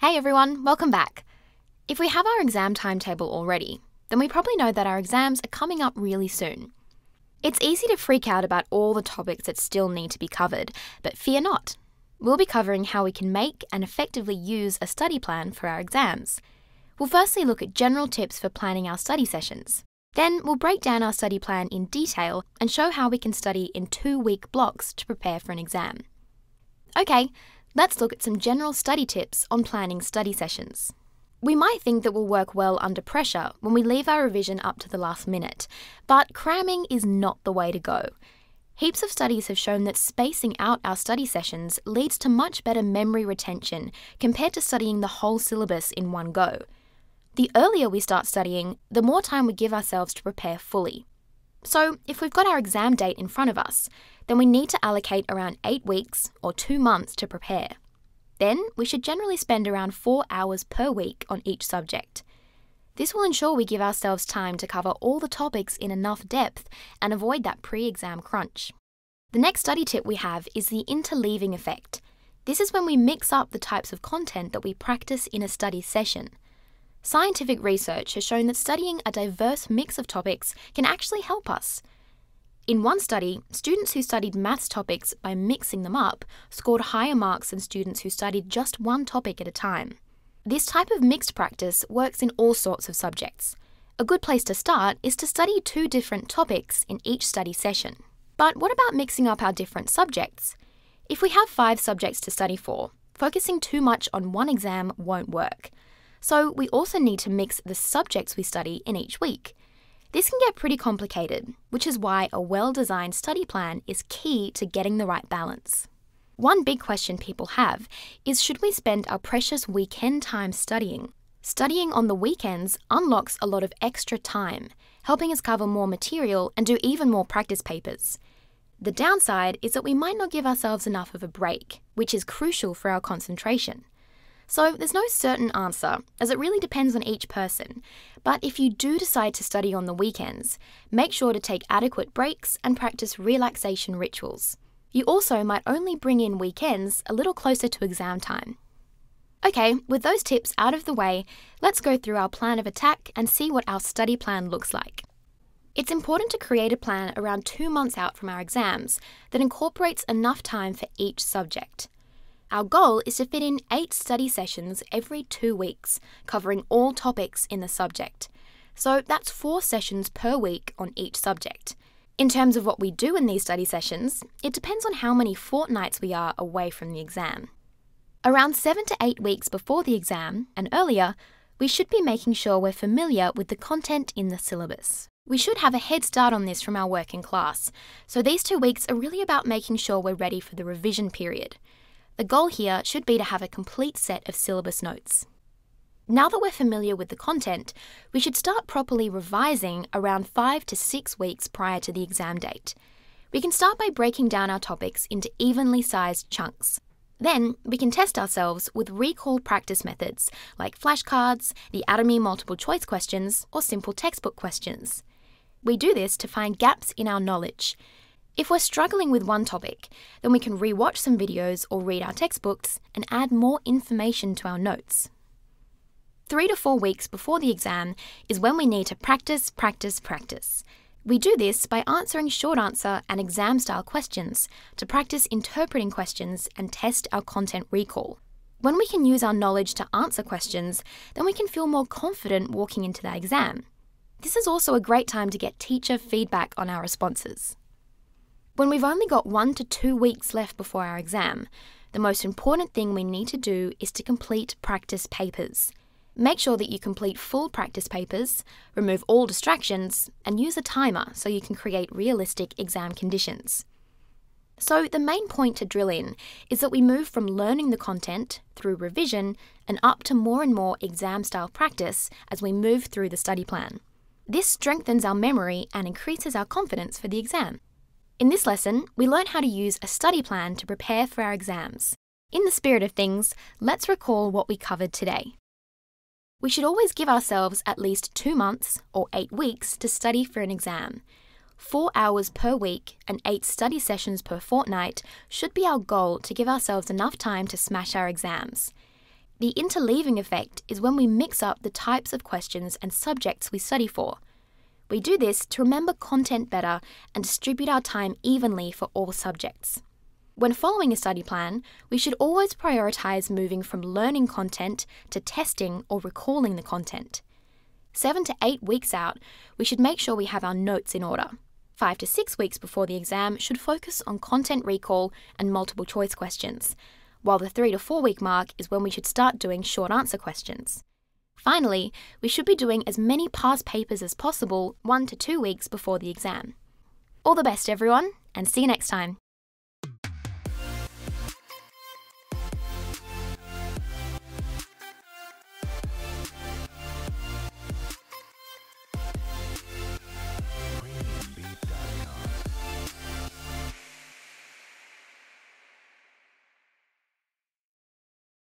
Hey everyone, welcome back. If we have our exam timetable already, then we probably know that our exams are coming up really soon. It's easy to freak out about all the topics that still need to be covered, but fear not. We'll be covering how we can make and effectively use a study plan for our exams. We'll firstly look at general tips for planning our study sessions. Then we'll break down our study plan in detail and show how we can study in two week blocks to prepare for an exam. Okay, let's look at some general study tips on planning study sessions. We might think that we'll work well under pressure when we leave our revision up to the last minute, but cramming is not the way to go. Heaps of studies have shown that spacing out our study sessions leads to much better memory retention compared to studying the whole syllabus in one go. The earlier we start studying, the more time we give ourselves to prepare fully. So, if we've got our exam date in front of us, then we need to allocate around eight weeks or two months to prepare. Then we should generally spend around four hours per week on each subject. This will ensure we give ourselves time to cover all the topics in enough depth and avoid that pre exam crunch. The next study tip we have is the interleaving effect. This is when we mix up the types of content that we practice in a study session. Scientific research has shown that studying a diverse mix of topics can actually help us. In one study, students who studied maths topics by mixing them up scored higher marks than students who studied just one topic at a time. This type of mixed practice works in all sorts of subjects. A good place to start is to study two different topics in each study session. But what about mixing up our different subjects? If we have five subjects to study for, focusing too much on one exam won't work. So we also need to mix the subjects we study in each week. This can get pretty complicated, which is why a well designed study plan is key to getting the right balance. One big question people have is should we spend our precious weekend time studying? Studying on the weekends unlocks a lot of extra time, helping us cover more material and do even more practice papers. The downside is that we might not give ourselves enough of a break, which is crucial for our concentration. So there's no certain answer, as it really depends on each person. But if you do decide to study on the weekends, make sure to take adequate breaks and practice relaxation rituals. You also might only bring in weekends a little closer to exam time. Okay, with those tips out of the way, let's go through our plan of attack and see what our study plan looks like. It's important to create a plan around two months out from our exams that incorporates enough time for each subject. Our goal is to fit in eight study sessions every two weeks, covering all topics in the subject. So that's four sessions per week on each subject. In terms of what we do in these study sessions, it depends on how many fortnights we are away from the exam. Around seven to eight weeks before the exam and earlier, we should be making sure we're familiar with the content in the syllabus. We should have a head start on this from our work in class, so these two weeks are really about making sure we're ready for the revision period. The goal here should be to have a complete set of syllabus notes. Now that we're familiar with the content, we should start properly revising around five to six weeks prior to the exam date. We can start by breaking down our topics into evenly sized chunks. Then we can test ourselves with recall practice methods like flashcards, the atomy multiple choice questions, or simple textbook questions. We do this to find gaps in our knowledge if we're struggling with one topic, then we can rewatch some videos or read our textbooks and add more information to our notes. Three to four weeks before the exam is when we need to practice, practice, practice. We do this by answering short answer and exam style questions to practice interpreting questions and test our content recall. When we can use our knowledge to answer questions, then we can feel more confident walking into that exam. This is also a great time to get teacher feedback on our responses. When we've only got one to two weeks left before our exam, the most important thing we need to do is to complete practice papers. Make sure that you complete full practice papers, remove all distractions, and use a timer so you can create realistic exam conditions. So, the main point to drill in is that we move from learning the content through revision and up to more and more exam style practice as we move through the study plan. This strengthens our memory and increases our confidence for the exam. In this lesson, we learn how to use a study plan to prepare for our exams. In the spirit of things, let's recall what we covered today. We should always give ourselves at least two months or eight weeks to study for an exam. Four hours per week and eight study sessions per fortnight should be our goal to give ourselves enough time to smash our exams. The interleaving effect is when we mix up the types of questions and subjects we study for. We do this to remember content better and distribute our time evenly for all subjects. When following a study plan, we should always prioritise moving from learning content to testing or recalling the content. Seven to eight weeks out, we should make sure we have our notes in order. Five to six weeks before the exam should focus on content recall and multiple choice questions, while the three to four week mark is when we should start doing short answer questions. Finally, we should be doing as many past papers as possible one to two weeks before the exam. All the best, everyone, and see you next time.